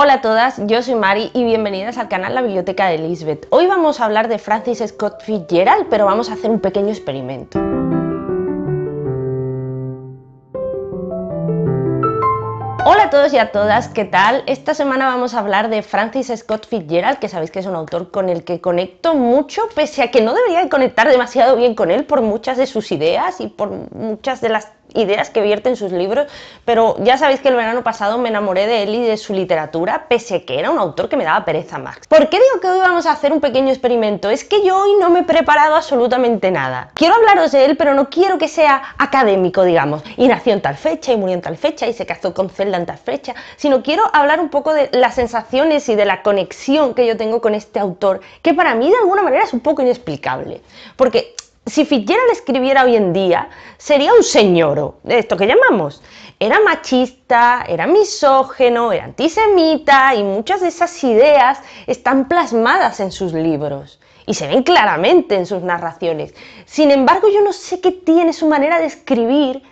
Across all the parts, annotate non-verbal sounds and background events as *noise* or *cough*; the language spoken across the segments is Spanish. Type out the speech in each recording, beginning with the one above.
Hola a todas, yo soy Mari y bienvenidas al canal La Biblioteca de Lisbeth. Hoy vamos a hablar de Francis Scott Fitzgerald, pero vamos a hacer un pequeño experimento. Hola a todos y a todas, ¿qué tal? Esta semana vamos a hablar de Francis Scott Fitzgerald, que sabéis que es un autor con el que conecto mucho, pese a que no debería conectar demasiado bien con él por muchas de sus ideas y por muchas de las ideas que vierte en sus libros, pero ya sabéis que el verano pasado me enamoré de él y de su literatura, pese que era un autor que me daba pereza Max. ¿Por qué digo que hoy vamos a hacer un pequeño experimento? Es que yo hoy no me he preparado absolutamente nada. Quiero hablaros de él, pero no quiero que sea académico, digamos, y nació en tal fecha, y murió en tal fecha, y se casó con Zelda en tal fecha, sino quiero hablar un poco de las sensaciones y de la conexión que yo tengo con este autor, que para mí de alguna manera es un poco inexplicable, porque si Fitzgerald escribiera hoy en día, sería un señoro, de esto que llamamos. Era machista, era misógeno, era antisemita y muchas de esas ideas están plasmadas en sus libros y se ven claramente en sus narraciones. Sin embargo, yo no sé qué tiene su manera de escribir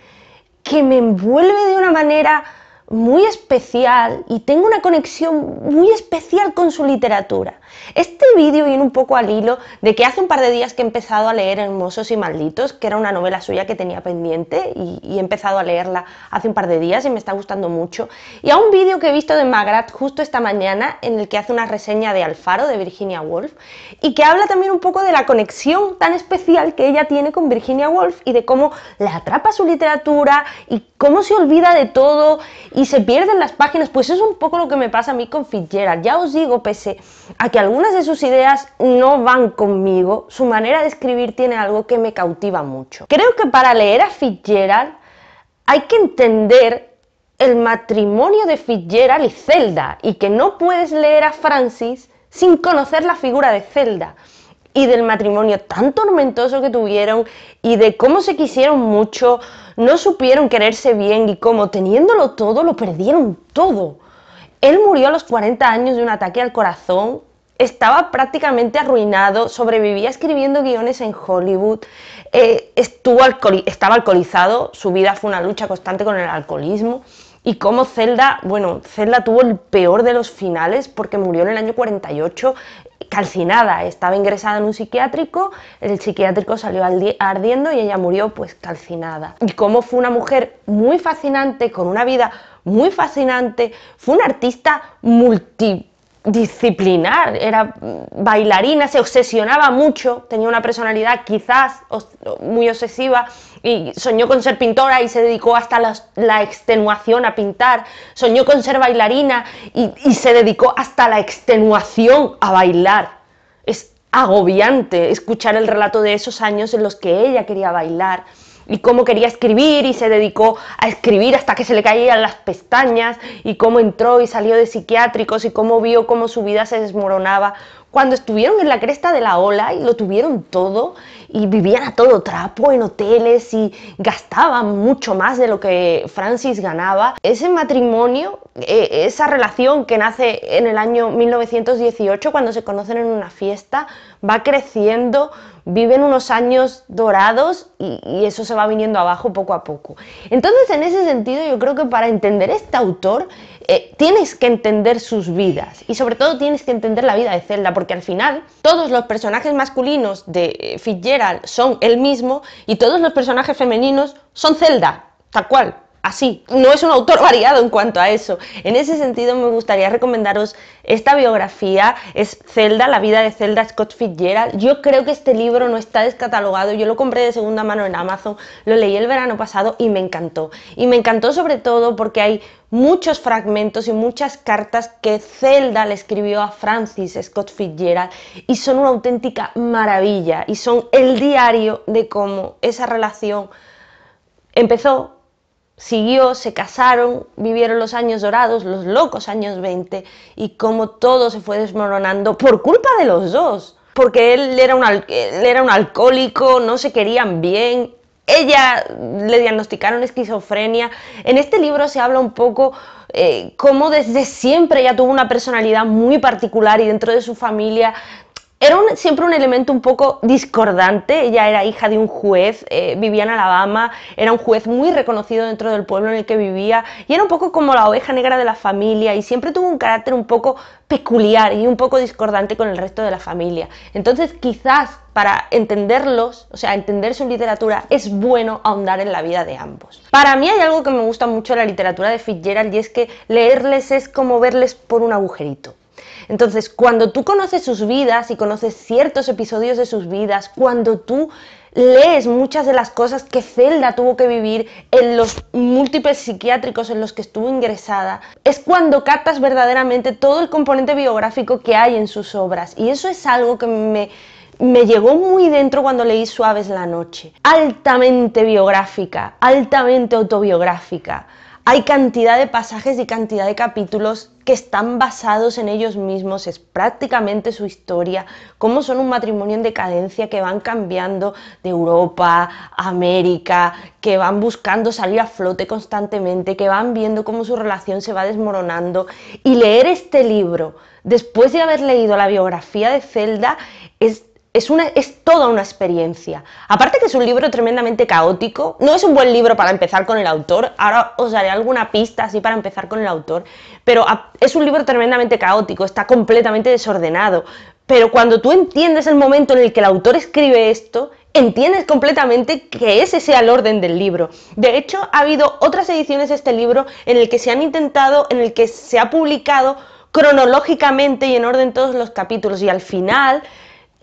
que me envuelve de una manera muy especial y tengo una conexión muy especial con su literatura. Este vídeo viene un poco al hilo de que hace un par de días que he empezado a leer Hermosos y Malditos, que era una novela suya que tenía pendiente y, he empezado a leerla hace un par de días y me está gustando mucho. Y a un vídeo que he visto de Magrat justo esta mañana en el que hace una reseña de Alfaro de Virginia Woolf y que habla también un poco de la conexión tan especial que ella tiene con Virginia Woolf y de cómo la atrapa su literatura y cómo se olvida de todo y se pierden las páginas. Pues eso es un poco lo que me pasa a mí con Fitzgerald. Ya os digo, pese a que algunas de sus ideas no van conmigo, su manera de escribir tiene algo que me cautiva mucho. Creo que para leer a Fitzgerald hay que entender el matrimonio de Fitzgerald y Zelda y que no puedes leer a Francis sin conocer la figura de Zelda y del matrimonio tan tormentoso que tuvieron y de cómo se quisieron mucho, no supieron quererse bien y cómo teniéndolo todo lo perdieron todo. Él murió a los 40 años de un ataque al corazón estaba prácticamente arruinado, sobrevivía escribiendo guiones en Hollywood, eh, estuvo estaba alcoholizado, su vida fue una lucha constante con el alcoholismo. Y como Zelda, bueno, Zelda tuvo el peor de los finales porque murió en el año 48 calcinada, estaba ingresada en un psiquiátrico, el psiquiátrico salió ardiendo y ella murió pues calcinada. Y como fue una mujer muy fascinante, con una vida muy fascinante, fue una artista multi disciplinar, era bailarina, se obsesionaba mucho, tenía una personalidad quizás muy obsesiva y soñó con ser pintora y se dedicó hasta la, extenuación a pintar, soñó con ser bailarina y, se dedicó hasta la extenuación a bailar. Es agobiante escuchar el relato de esos años en los que ella quería bailar y cómo quería escribir y se dedicó a escribir hasta que se le caían las pestañas y cómo entró y salió de psiquiátricos y cómo vio cómo su vida se desmoronaba cuando estuvieron en la cresta de la ola y lo tuvieron todo y vivían a todo trapo en hoteles y gastaban mucho más de lo que Francis ganaba, ese matrimonio, eh, esa relación que nace en el año 1918 cuando se conocen en una fiesta, va creciendo, viven unos años dorados y eso se va viniendo abajo poco a poco. Entonces, en ese sentido, yo creo que para entender este autor, eh, tienes que entender sus vidas y sobre todo tienes que entender la vida de Zelda, porque al final todos los personajes masculinos de eh, Fitzgerald son el mismo y todos los personajes femeninos son Zelda, tal cual así. No es un autor *laughs* variado en cuanto a eso. En ese sentido, me gustaría recomendaros esta biografía. Es Zelda, la vida de Zelda Scott Fitzgerald. Yo creo que este libro no está descatalogado. Yo lo compré de segunda mano en Amazon, lo leí el verano pasado y me encantó. Y me encantó sobre todo porque hay muchos fragmentos y muchas cartas que Zelda le escribió a Francis Scott Fitzgerald y son una auténtica maravilla y son el diario de cómo esa relación empezó, siguió, se casaron, vivieron los años dorados, los locos años 20, y cómo todo se fue desmoronando por culpa de los dos. Porque él era un, era un alcohólico, no se querían bien, ella le diagnosticaron esquizofrenia. En este libro se habla un poco eh, cómo desde siempre ella tuvo una personalidad muy particular y dentro de su familia era siempre un elemento un poco discordante. Ella era hija de un juez, eh, vivía en Alabama, era un juez muy reconocido dentro del pueblo en el que vivía y era un poco como la oveja negra de la familia y siempre tuvo un carácter un poco peculiar y un poco discordante con el resto de la familia. Entonces quizás para entenderlos, o sea, entender su literatura, es bueno ahondar en la vida de ambos. Para mí hay algo que me gusta mucho de la literatura de Fitzgerald y es que leerles es como verles por un agujerito. Entonces, cuando tú conoces sus vidas y conoces ciertos episodios de sus vidas, cuando tú lees muchas de las cosas que Zelda tuvo que vivir en los múltiples psiquiátricos en los que estuvo ingresada, es cuando captas verdaderamente todo el componente biográfico que hay en sus obras. Y eso es algo que me, me llegó muy dentro cuando leí Suaves la Noche. Altamente biográfica, altamente autobiográfica. Hay cantidad de pasajes y cantidad de capítulos que están basados en ellos mismos, es prácticamente su historia, cómo son un matrimonio en decadencia que van cambiando de Europa, a América, que van buscando salir a flote constantemente, que van viendo cómo su relación se va desmoronando. Y leer este libro, después de haber leído la biografía de Zelda, es es, una, es toda una experiencia. Aparte que es un libro tremendamente caótico, no es un buen libro para empezar con el autor, ahora os daré alguna pista así para empezar con el autor, pero es un libro tremendamente caótico, está completamente desordenado, pero cuando tú entiendes el momento en el que el autor escribe esto, entiendes completamente que ese sea el orden del libro. De hecho, ha habido otras ediciones de este libro en el que se han intentado, en el que se ha publicado cronológicamente y en orden todos los capítulos y al final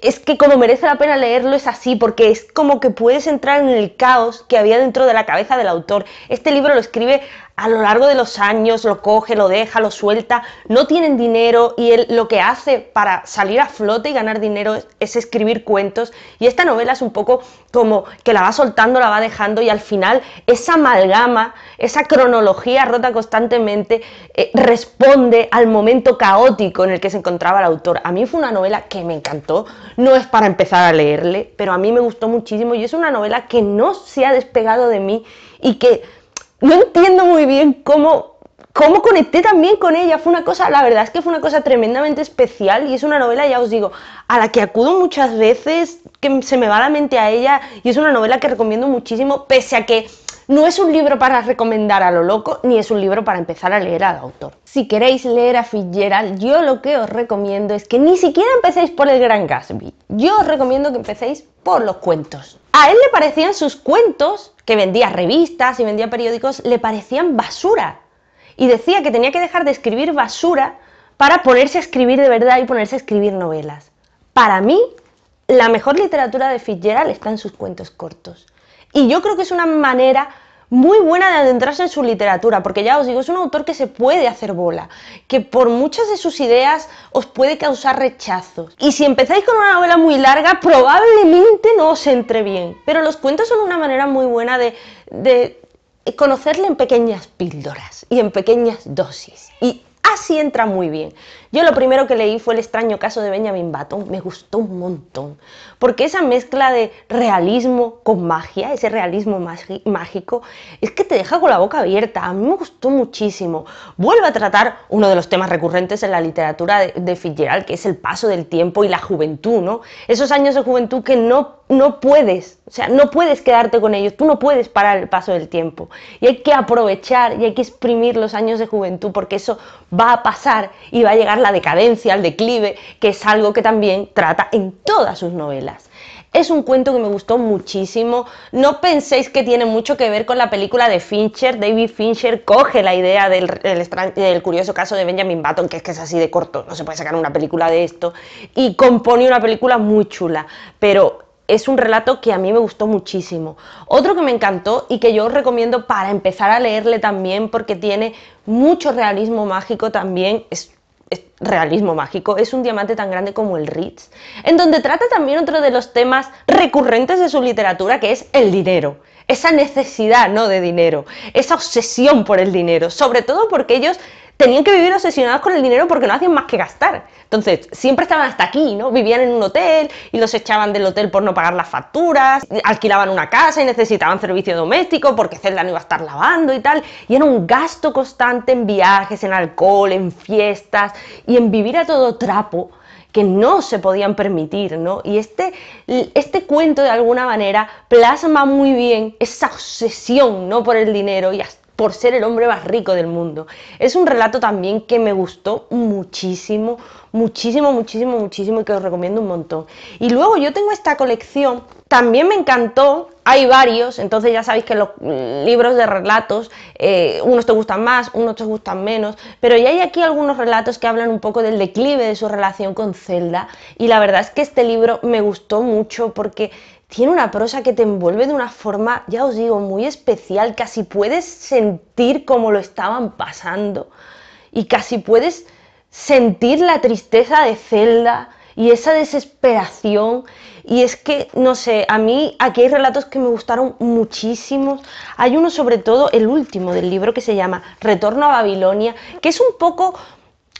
es que como merece la pena leerlo es así, porque es como que puedes entrar en el caos que había dentro de la cabeza del autor. Este libro lo escribe a lo largo de los años, lo coge, lo deja, lo suelta, no tienen dinero y él lo que hace para salir a flote y ganar dinero es, es escribir cuentos. Y esta novela es un poco como que la va soltando, la va dejando y al final esa amalgama, esa cronología rota constantemente eh, responde al momento caótico en el que se encontraba el autor. A mí fue una novela que me encantó, no es para empezar a leerle, pero a mí me gustó muchísimo y es una novela que no se ha despegado de mí y que no entiendo muy bien cómo... ¿Cómo conecté también con ella? Fue una cosa, la verdad es que fue una cosa tremendamente especial y es una novela, ya os digo, a la que acudo muchas veces, que se me va la mente a ella y es una novela que recomiendo muchísimo, pese a que no es un libro para recomendar a lo loco, ni es un libro para empezar a leer al autor. Si queréis leer a Fitzgerald, yo lo que os recomiendo es que ni siquiera empecéis por el Gran Gatsby. Yo os recomiendo que empecéis por los cuentos. A él le parecían sus cuentos, que vendía revistas y vendía periódicos, le parecían basura. Y decía que tenía que dejar de escribir basura para ponerse a escribir de verdad y ponerse a escribir novelas. Para mí, la mejor literatura de Fitzgerald está en sus cuentos cortos. Y yo creo que es una manera muy buena de adentrarse en su literatura, porque ya os digo, es un autor que se puede hacer bola, que por muchas de sus ideas os puede causar rechazos. Y si empezáis con una novela muy larga, probablemente no os entre bien. Pero los cuentos son una manera muy buena de, de conocerle en pequeñas píldoras y en pequeñas dosis. Y así entra muy bien. Yo lo primero que leí fue El extraño caso de Benjamin Button, me gustó un montón, porque esa mezcla de realismo con magia, ese realismo mágico, es que te deja con la boca abierta, a mí me gustó muchísimo. Vuelvo a tratar uno de los temas recurrentes en la literatura de, Fitzgerald, que es el paso del tiempo y la juventud, ¿no? Esos años de juventud que no, no puedes, o sea, no puedes quedarte con ellos, tú no puedes parar el paso del tiempo. Y hay que aprovechar y hay que exprimir los años de juventud, porque eso va a pasar y va a llegar la decadencia, el declive, que es algo que también trata en todas sus novelas. Es un cuento que me gustó muchísimo. No penséis que tiene mucho que ver con la película de Fincher. David Fincher coge la idea del, curioso caso de Benjamin Button, que es que es así de corto, no se puede sacar una película de esto, y compone una película muy chula. Pero es un relato que a mí me gustó muchísimo. Otro que me encantó y que yo os recomiendo para empezar a leerle también porque tiene mucho realismo mágico también, es realismo mágico, es un diamante tan grande como el Ritz, en donde trata también otro de los temas recurrentes de su literatura, que es el dinero, esa necesidad ¿no? de dinero, esa obsesión por el dinero, sobre todo porque ellos tenían que vivir obsesionados con el dinero porque no hacían más que gastar. Entonces, siempre estaban hasta aquí, ¿no? Vivían en un hotel y los echaban del hotel por no pagar las facturas, alquilaban una casa y necesitaban servicio doméstico porque Zelda no iba a estar lavando y tal. Y era un gasto constante en viajes, en alcohol, en fiestas y en vivir a todo trapo que no se podían permitir, ¿no? Y este, este cuento de alguna manera plasma muy bien esa obsesión, ¿no? Por el dinero y hasta por ser el hombre más rico del mundo. Es un relato también que me gustó muchísimo, muchísimo, muchísimo, muchísimo y que os recomiendo un montón. Y luego yo tengo esta colección, también me encantó, hay varios, entonces ya sabéis que los libros de relatos, eh, unos te gustan más, unos te gustan menos, pero ya hay aquí algunos relatos que hablan un poco del declive de su relación con Zelda y la verdad es que este libro me gustó mucho porque tiene una prosa que te envuelve de una forma, ya os digo, muy especial, casi puedes sentir cómo lo estaban pasando y casi puedes sentir la tristeza de Zelda y esa desesperación. Y es que, no sé, a mí aquí hay relatos que me gustaron muchísimo. Hay uno sobre todo, el último del libro, que se llama Retorno a Babilonia, que es un poco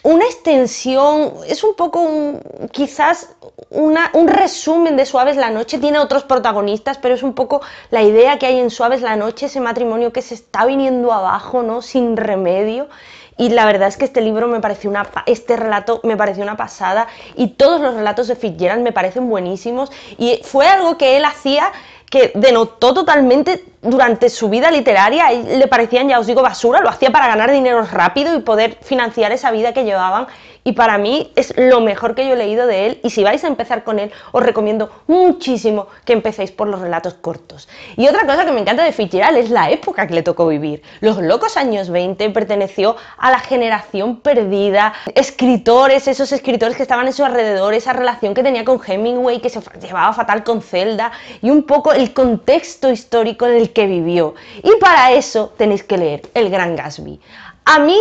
una extensión, es un poco un, quizás una, un resumen de Suaves la Noche, tiene otros protagonistas, pero es un poco la idea que hay en Suaves la Noche, ese matrimonio que se está viniendo abajo, ¿no? Sin remedio. Y la verdad es que este libro me pareció una, este relato me pareció una pasada y todos los relatos de Fitzgerald me parecen buenísimos y fue algo que él hacía que denotó totalmente durante su vida literaria, le parecían, ya os digo, basura, lo hacía para ganar dinero rápido y poder financiar esa vida que llevaban y para mí es lo mejor que yo he leído de él y si vais a empezar con él os recomiendo muchísimo que empecéis por los relatos cortos. Y otra cosa que me encanta de Fitzgerald es la época que le tocó vivir. Los locos años 20 perteneció a la generación perdida, escritores, esos escritores que estaban en su alrededor, esa relación que tenía con Hemingway que se llevaba fatal con Zelda y un poco el contexto histórico en el que vivió. Y para eso tenéis que leer El Gran Gatsby. A mí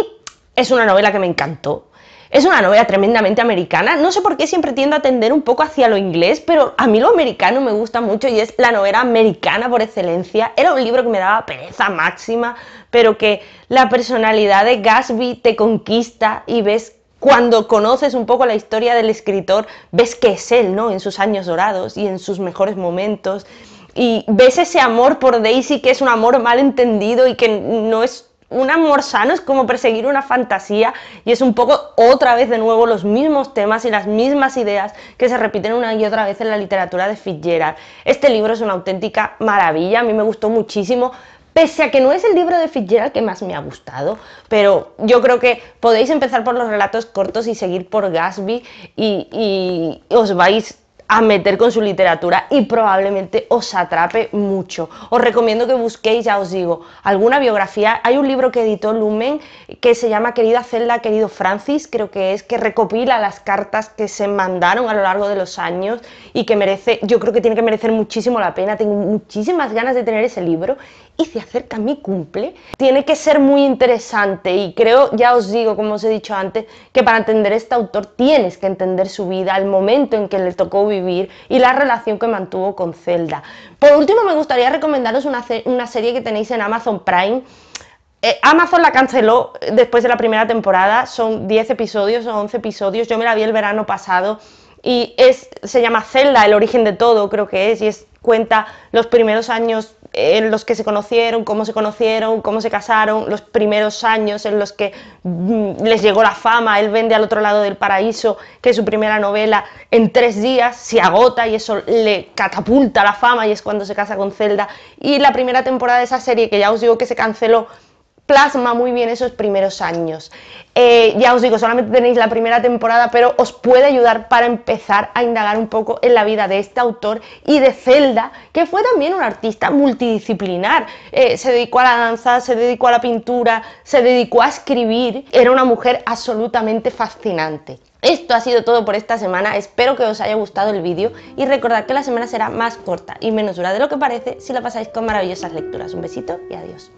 es una novela que me encantó, es una novela tremendamente americana. No sé por qué siempre tiendo a tender un poco hacia lo inglés, pero a mí lo americano me gusta mucho y es la novela americana por excelencia. Era un libro que me daba pereza máxima, pero que la personalidad de Gatsby te conquista y ves cuando conoces un poco la historia del escritor, ves que es él, ¿no? En sus años dorados y en sus mejores momentos. Y ves ese amor por Daisy que es un amor mal entendido y que no es un amor sano es como perseguir una fantasía y es un poco otra vez de nuevo los mismos temas y las mismas ideas que se repiten una y otra vez en la literatura de Fitzgerald. Este libro es una auténtica maravilla, a mí me gustó muchísimo, pese a que no es el libro de Fitzgerald que más me ha gustado, pero yo creo que podéis empezar por los relatos cortos y seguir por Gatsby y, y os vais a meter con su literatura y probablemente os atrape mucho. Os recomiendo que busquéis, ya os digo, alguna biografía. Hay un libro que editó Lumen que se llama Querida Celda, querido Francis, creo que es, que recopila las cartas que se mandaron a lo largo de los años y que merece, yo creo que tiene que merecer muchísimo la pena. Tengo muchísimas ganas de tener ese libro y se acerca a mi cumple. Tiene que ser muy interesante y creo, ya os digo, como os he dicho antes, que para entender este autor tienes que entender su vida, al momento en que le tocó vivir y la relación que mantuvo con Zelda. Por último, me gustaría recomendaros una, una serie que tenéis en Amazon Prime. Eh, Amazon la canceló eh, después de la primera temporada, son 10 episodios o 11 episodios, yo me la vi el verano pasado y es, se llama Zelda, el origen de todo, creo que es, y es cuenta los primeros años en los que se conocieron, cómo se conocieron, cómo se casaron, los primeros años en los que mm, les llegó la fama, él vende al otro lado del paraíso, que es su primera novela, en tres días se agota y eso le catapulta la fama y es cuando se casa con Zelda. Y la primera temporada de esa serie, que ya os digo que se canceló plasma muy bien esos primeros años. Eh, ya os digo, solamente tenéis la primera temporada, pero os puede ayudar para empezar a indagar un poco en la vida de este autor y de Zelda, que fue también un artista multidisciplinar. Eh, se dedicó a la danza, se dedicó a la pintura, se dedicó a escribir. Era una mujer absolutamente fascinante. Esto ha sido todo por esta semana, espero que os haya gustado el vídeo y recordad que la semana será más corta y menos dura de lo que parece si la pasáis con maravillosas lecturas. Un besito y adiós.